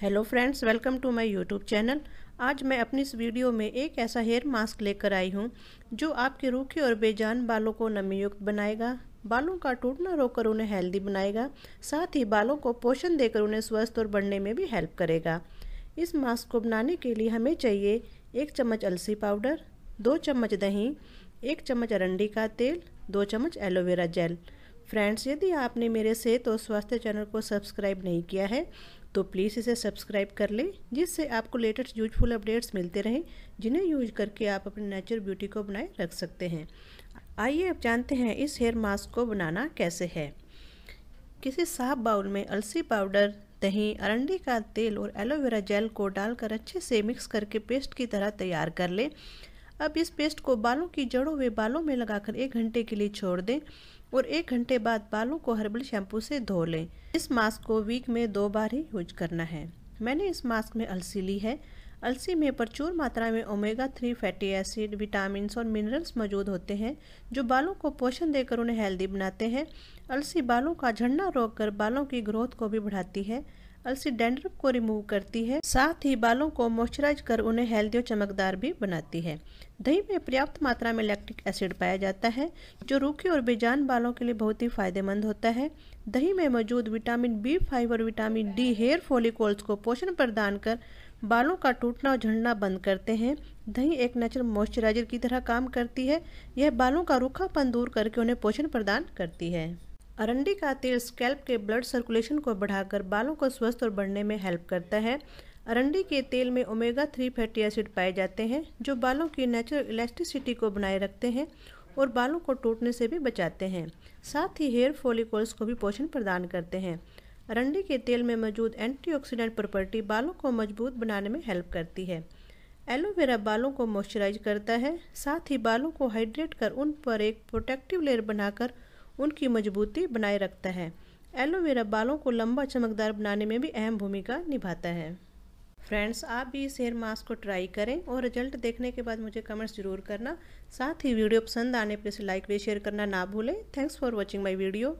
hello friends welcome to my YouTube channel आज मैं अपनी इस वीडियो में एक ऐसा हेयर मास्क लेकर आई हूँ जो आपके रूखे और बेजान बालों को नमीयुक्त बनाएगा बालों का टूटना रोककर उन्हें हेल्दी बनाएगा साथ ही बालों को पोषण देकर उन्हें स्वस्थ और बढ़ने में भी हेल्प करेगा इस मास्क को बनाने के लिए हमें चाहिए एक चम्मच अलसी पाउडर दो चम्मच दही एक चम्मच अरंडी का तेल दो चम्मच एलोवेरा जेल फ्रेंड्स यदि आपने मेरे सेहत और स्वास्थ्य चैनल को सब्सक्राइब नहीं किया है तो प्लीज़ इसे सब्सक्राइब कर लें जिससे आपको लेटेस्ट यूजफुल अपडेट्स मिलते रहें जिन्हें यूज करके आप अपने नेचुरल ब्यूटी को बनाए रख सकते हैं आइए अब जानते हैं इस हेयर मास्क को बनाना कैसे है किसी साफ बाउल में अलसी पाउडर दही अरंडी का तेल और एलोवेरा जेल को डालकर अच्छे से मिक्स करके पेस्ट की तरह तैयार कर लें अब इस पेस्ट को बालों की जड़ों व बालों में लगाकर एक घंटे के लिए छोड़ दें और एक घंटे बाद बालों को हर्बल शैम्पू से धो लें इस मास्क को वीक में दो बार ही यूज करना है मैंने इस मास्क में अलसी ली है अलसी में प्रचुर मात्रा में omega three fatty acid vitamin और मिनरल्स मौजूद होते हैं जो बालों को पोषण देकर उन्हें हेल्दी बनाते हैं अलसी बालों का झड़ना रोककर बालों की ग्रोथ को भी बढ़ाती है अलसी डेंड्रफ को रिमूव करती है साथ ही बालों को मॉइस्चराइज कर उन्हें हेल्दी और चमकदार भी बनाती है दही में पर्याप्त मात्रा में लैक्टिक एसिड पाया जाता है जो रूखे और बेजान बालों के लिए बहुत ही फायदेमंद होता है दही में मौजूद विटामिन बी फाइव और विटामिन डी हेयर फोलिकोल्स को पोषण प्रदान कर बालों का टूटना और झड़ना बंद करते हैं दही एक नेचुरल मॉइस्चराइजर की तरह काम करती है यह बालों का रूखापन दूर करके उन्हें पोषण प्रदान करती है अरंडी का तेल स्कैल्प के ब्लड सर्कुलेशन को बढ़ाकर बालों को स्वस्थ और बढ़ने में हेल्प करता है अरंडी के तेल में ओमेगा थ्री फैटी एसिड पाए जाते हैं जो बालों की नेचुरल इलास्टिसिटी को बनाए रखते हैं और बालों को टूटने से भी बचाते हैं साथ ही हेयर फॉलिकल्स को भी पोषण प्रदान करते हैं अरंडी के तेल में मौजूद एंटीऑक्सीडेंट प्रॉपर्टी बालों को मजबूत बनाने में हेल्प करती है एलोवेरा बालों को मॉइस्चराइज करता है साथ ही बालों को हाइड्रेट कर उन पर एक प्रोटेक्टिव लेयर बनाकर उनकी मजबूती बनाए रखता है एलोवेरा बालों को लंबा चमकदार बनाने में भी अहम भूमिका निभाता है फ्रेंड्स आप भी इस हेयर मास्क को ट्राई करें और रिजल्ट देखने के बाद मुझे कमेंट्स जरूर करना साथ ही वीडियो पसंद आने पर इसे लाइक भी शेयर करना ना भूलें thanks for watching my video